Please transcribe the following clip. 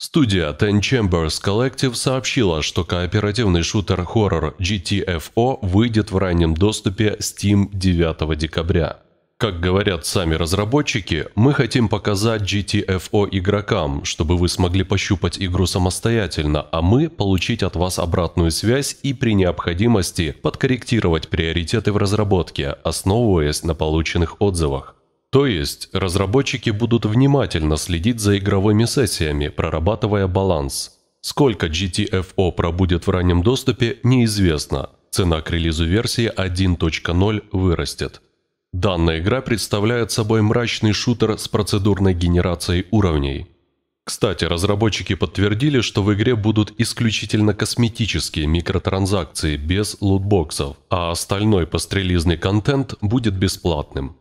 Студия Ten Chambers Collective сообщила, что кооперативный шутер-хоррор GTFO выйдет в раннем доступе Steam 9 декабря. Как говорят сами разработчики, мы хотим показать GTFO игрокам, чтобы вы смогли пощупать игру самостоятельно, а мы получить от вас обратную связь и при необходимости подкорректировать приоритеты в разработке, основываясь на полученных отзывах. То есть разработчики будут внимательно следить за игровыми сессиями, прорабатывая баланс. Сколько GTFO пробудет в раннем доступе, неизвестно. Цена к релизу версии 1.0 вырастет. Данная игра представляет собой мрачный шутер с процедурной генерацией уровней. Кстати, разработчики подтвердили, что в игре будут исключительно косметические микротранзакции без лутбоксов, а остальной пострелизный контент будет бесплатным.